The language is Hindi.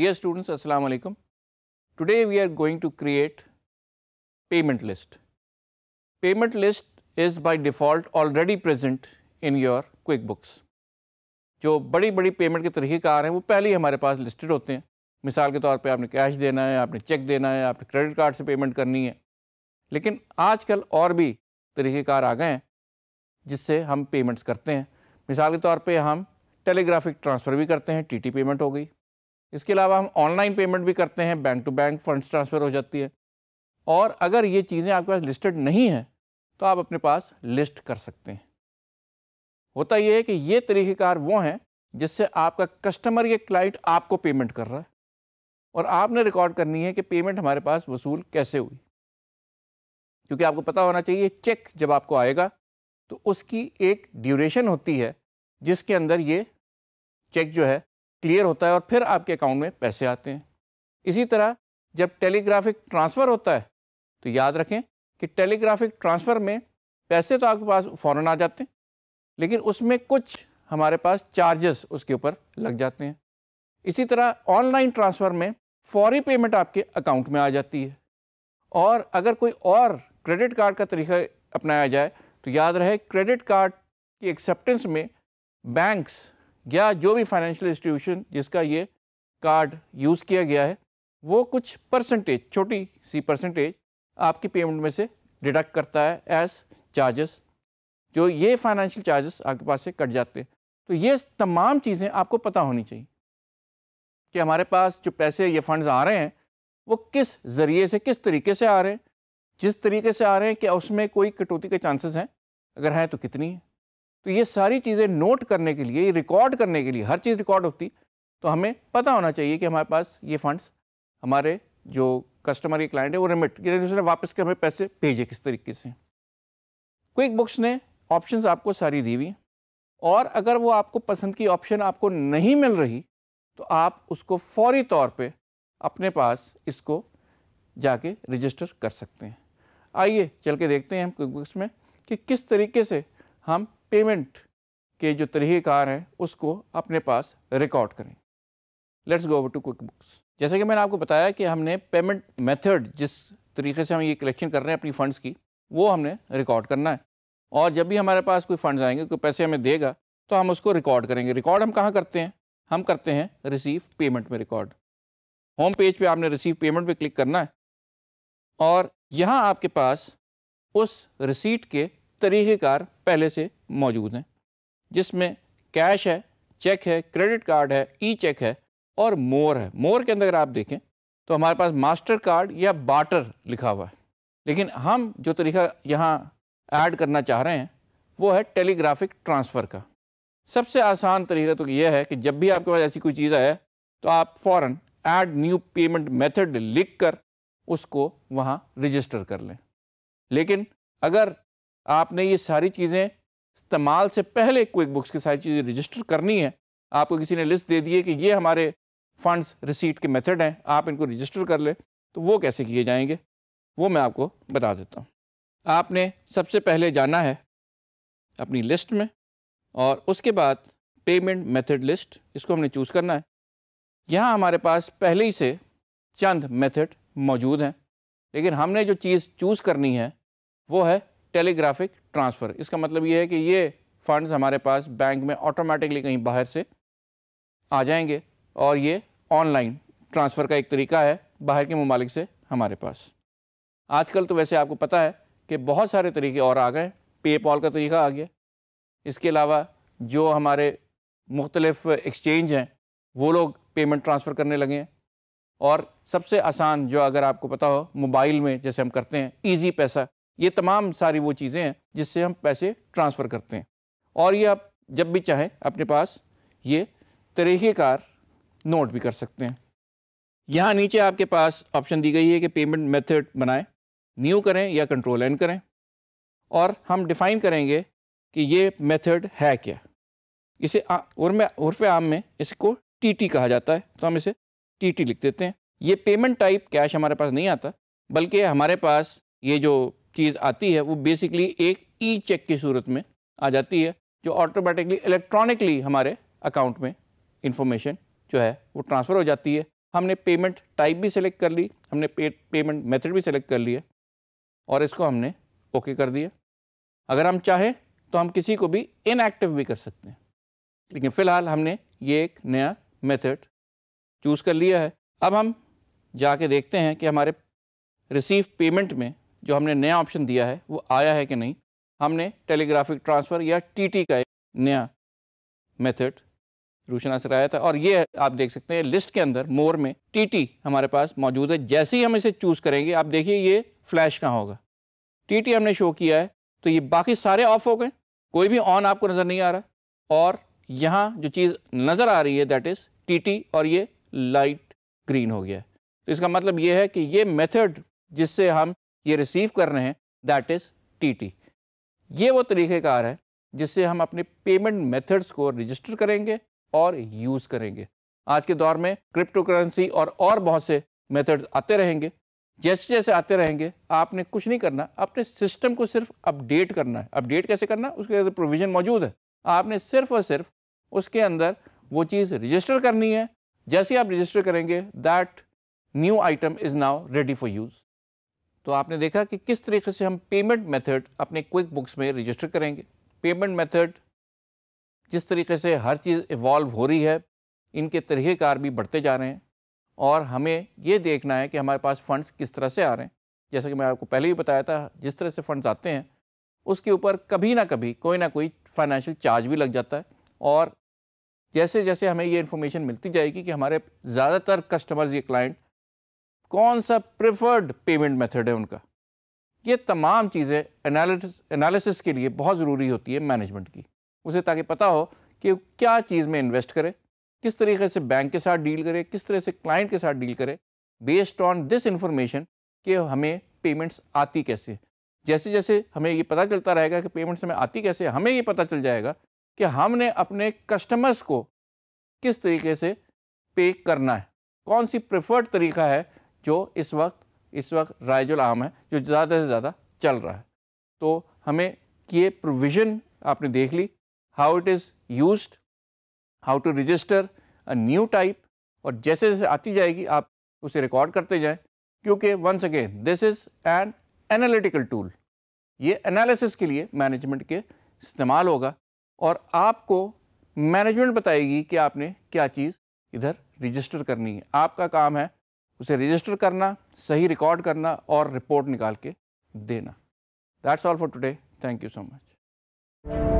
Dear students, Assalamu alaikum. Today we are going to create payment list. Payment list is by default already present in your QuickBooks. जो बड़ी बड़ी पेमेंट के तरीक़ेकार हैं वो पहले ही हमारे पास लिस्टेड होते हैं मिसाल के तौर पे आपने कैश देना है आपने चेक देना है आपने क्रेडिट कार्ड से पेमेंट करनी है लेकिन आजकल और भी तरीक़ेकार आ गए हैं जिससे हम पेमेंट्स करते हैं मिसाल के तौर पे हम टेलीग्राफिक ट्रांसफ़र भी करते हैं टीटी पेमेंट हो गई इसके अलावा हम ऑनलाइन पेमेंट भी करते हैं bank to bank funds transfer हो जाती है और अगर ये चीज़ें आपके पास लिस्टेड नहीं हैं तो आप अपने पास लिस्ट कर सकते हैं होता ये है कि ये तरीक़ेकार वो हैं जिससे आपका कस्टमर या क्लाइंट आपको पेमेंट कर रहा है और आपने रिकॉर्ड करनी है कि पेमेंट हमारे पास वसूल कैसे हुई क्योंकि आपको पता होना चाहिए चेक जब आपको आएगा तो उसकी एक ड्यूरेशन होती है जिसके अंदर ये चेक जो है क्लियर होता है और फिर आपके अकाउंट में पैसे आते हैं इसी तरह जब टेलीग्राफिक ट्रांसफ़र होता है तो याद रखें कि टेलीग्राफिक ट्रांसफ़र में पैसे तो आपके पास फ़ौरन आ जाते हैं लेकिन उसमें कुछ हमारे पास चार्जेस उसके ऊपर लग जाते हैं इसी तरह ऑनलाइन ट्रांसफ़र में फौरी पेमेंट आपके अकाउंट में आ जाती है और अगर कोई और क्रेडिट कार्ड का तरीका अपनाया जाए तो याद रहे क्रेडिट कार्ड की एक्सेप्टेंस में बैंक्स या जो भी फाइनेंशियल इंस्टीट्यूशन जिसका ये कार्ड यूज़ किया गया है वो कुछ परसेंटेज छोटी सी परसेंटेज आपकी पेमेंट में से डिडक्ट करता है एज चार्जेस जो ये फाइनेंशियल चार्जेस आपके पास से कट जाते हैं तो ये तमाम चीज़ें आपको पता होनी चाहिए कि हमारे पास जो पैसे ये फंड्स आ रहे हैं वो किस ज़रिए से किस तरीके से आ रहे हैं जिस तरीके से आ रहे हैं क्या उसमें कोई कटौती के चांसेस हैं अगर हैं तो कितनी है तो ये सारी चीज़ें नोट करने के लिए रिकॉर्ड करने के लिए हर चीज़ रिकॉर्ड होती तो हमें पता होना चाहिए कि हमारे पास ये फंड्स हमारे जो कस्टमर या क्लाइंट है वो रिमिट उसने वापस के हमें पैसे भेजे किस तरीके से क्विक बुक्स ने ऑप्शंस आपको सारी दी हुई और अगर वो आपको पसंद की ऑप्शन आपको नहीं मिल रही तो आप उसको फौरी तौर पे अपने पास इसको जाके रजिस्टर कर सकते हैं आइए चल के देखते हैं हम क्विक बुक्स में कि किस तरीके से हम पेमेंट के जो तरीक़ार हैं उसको अपने पास रिकॉर्ड करें let's go over to QuickBooks जैसे कि मैंने आपको बताया कि हमने पेमेंट मेथड जिस तरीके से हम ये कलेक्शन कर रहे हैं अपनी फ़ंड्स की वो हमने रिकॉर्ड करना है और जब भी हमारे पास कोई फ़ंड्स आएंगे कोई पैसे हमें देगा तो हम उसको रिकॉर्ड करेंगे रिकॉर्ड हम कहाँ करते हैं हम करते हैं रिसीव पेमेंट में रिकॉर्ड होम पेज पे आपने रिसीव पेमेंट पे क्लिक करना है और यहाँ आपके पास उस रिसीट के तरीक़ेकार पहले से मौजूद हैं जिसमें कैश है चेक है क्रेडिट कार्ड है ई चेक है और मोर है मोर के अंदर अगर आप देखें तो हमारे पास मास्टर कार्ड या बाटर लिखा हुआ है लेकिन हम जो तरीका यहाँ ऐड करना चाह रहे हैं वो है टेलीग्राफिक ट्रांसफ़र का सबसे आसान तरीका तो यह है कि जब भी आपके पास ऐसी कोई चीज़ आए तो आप फ़ौर ऐड न्यू पेमेंट मेथड लिख कर उसको वहाँ रजिस्टर कर लें लेकिन अगर आपने ये सारी चीज़ें इस्तेमाल से पहले क्विक बुक्स की सारी चीज़ें रजिस्टर करनी है आपको किसी ने लिस्ट दे दी है कि ये हमारे फंड्स रिसीट के मेथड हैं आप इनको रजिस्टर कर लें तो वो कैसे किए जाएंगे वो मैं आपको बता देता हूँ आपने सबसे पहले जाना है अपनी लिस्ट में और उसके बाद पेमेंट मेथड लिस्ट इसको हमने चूज़ करना है यहाँ हमारे पास पहले ही से चंद मेथड मौजूद हैं लेकिन हमने जो चीज़ चूज़ करनी है वो है टेलीग्राफिक ट्रांसफ़र इसका मतलब ये है कि ये फ़ंड्स हमारे पास बैंक में ऑटोमेटिकली कहीं बाहर से आ जाएंगे और ये ऑनलाइन ट्रांसफ़र का एक तरीका है बाहर के ममालिक से हमारे पास आजकल तो वैसे आपको पता है कि बहुत सारे तरीके और आ गए पे पॉल का तरीका आ गया इसके अलावा जो हमारे मुख्तलफ़ एक्सचेंज हैं वो लोग पेमेंट ट्रांसफ़र करने लगे हैं और सबसे आसान जो अगर आपको पता हो मोबाइल में जैसे हम करते हैं ईजी पैसा ये तमाम सारी वो चीज़ें हैं जिससे हम पैसे ट्रांसफ़र करते हैं और ये आप जब भी चाहें अपने पास ये तरीक़ेकार नोट भी कर सकते हैं यहाँ नीचे आपके पास ऑप्शन दी गई है कि पेमेंट मेथड बनाएं न्यू करें या कंट्रोल एन करें और हम डिफ़ाइन करेंगे कि ये मेथड है क्या इसे उर्फ आम में इसको टीटी कहा जाता है तो हम इसे टीटी लिख देते हैं ये पेमेंट टाइप कैश हमारे पास नहीं आता बल्कि हमारे पास ये जो चीज़ आती है वो बेसिकली एक ई e चेक की सूरत में आ जाती है जो ऑटोमेटिकली इलेक्ट्रॉनिकली हमारे अकाउंट में इंफॉर्मेशन जो है वो ट्रांसफ़र हो जाती है हमने पेमेंट टाइप भी सिलेक्ट कर ली हमने पे, पेमेंट मेथड भी सिलेक्ट कर लिया और इसको हमने ओके कर दिया अगर हम चाहें तो हम किसी को भी इनएक्टिव भी कर सकते हैं लेकिन फ़िलहाल हमने ये एक नया मेथड चूज़ कर लिया है अब हम जाके देखते हैं कि हमारे रिसीव पेमेंट में जो हमने नया ऑप्शन दिया है वो आया है कि नहीं हमने टेलीग्राफिक ट्रांसफ़र या टीटी का एक नया मेथड रूशना से था और ये आप देख सकते हैं लिस्ट के अंदर मोर में टीटी हमारे पास मौजूद है जैसे ही हम इसे चूज़ करेंगे आप देखिए ये फ्लैश कहाँ होगा टीटी हमने शो किया है तो ये बाकी सारे ऑफ हो गए कोई भी ऑन आपको नज़र नहीं आ रहा और यहाँ जो चीज़ नज़र आ रही है दैट इज़ टी और ये लाइट ग्रीन हो गया तो इसका मतलब ये है कि ये मेथड जिससे हम ये रिसीव कर रहे हैं दैट इज़ टी टी ये वो तरीक़ेकार है जिससे हम अपने पेमेंट मेथड्स को रजिस्टर करेंगे और यूज़ करेंगे आज के दौर में क्रिप्टो करेंसी और और बहुत से मेथड्स आते रहेंगे जैसे जैसे आते रहेंगे आपने कुछ नहीं करना अपने सिस्टम को सिर्फ अपडेट करना है अपडेट कैसे करना उसके अंदर प्रोविज़न मौजूद है आपने सिर्फ और सिर्फ उसके अंदर वो चीज़ रजिस्टर करनी है जैसे आप रजिस्टर करेंगे that new item is now ready for use तो आपने देखा कि किस तरीके से हम पेमेंट मेथड अपने क्विक बुक्स में रजिस्टर करेंगे पेमेंट मेथड जिस तरीके से हर चीज़ इवॉल्व हो रही है इनके तरीक़ेकार भी बढ़ते जा रहे हैं और हमें ये देखना है कि हमारे पास फ़ंड्स किस तरह से आ रहे हैं जैसा कि मैं आपको पहले भी बताया था जिस तरह से फ़ंड्स आते हैं उसके ऊपर कभी ना कभी कोई ना कोई फाइनेंशियल चार्ज भी लग जाता है और जैसे जैसे हमें ये इन्फॉर्मेशन मिलती जाएगी कि हमारे ज़्यादातर कस्टमर्स ये क्लाइंट कौन सा प्रेफर्ड पेमेंट मेथड है उनका ये तमाम चीज़ें एनालिसिस के लिए बहुत ज़रूरी होती है मैनेजमेंट की उसे ताकि पता हो कि क्या चीज़ में इन्वेस्ट करे किस तरीके से बैंक के साथ डील करे किस तरह से क्लाइंट के साथ डील करे बेस्ड ऑन दिस इन्फॉर्मेशन कि हमें पेमेंट्स आती कैसे जैसे जैसे हमें ये पता चलता रहेगा कि पेमेंट्स हमें आती कैसे हमें ये पता चल जाएगा कि हमने अपने कस्टमर्स को किस तरीके से पे करना है कौन सी प्रेफर्ड तरीका है जो इस वक्त इस वक्त रायजुल आम है जो ज़्यादा से ज़्यादा चल रहा है तो हमें ये प्रोविज़न आपने देख ली how it is use how to register a new type और जैसे जैसे आती जाएगी आप उसे रिकॉर्ड करते जाएं क्योंकि once again this is an analytical tool ये एनालिसिस के लिए मैनेजमेंट के इस्तेमाल होगा और आपको मैनेजमेंट बताएगी कि आपने क्या चीज़ इधर रजिस्टर करनी है आपका काम है उसे रजिस्टर करना सही रिकॉर्ड करना और रिपोर्ट निकाल के देना that's all for today thank you so much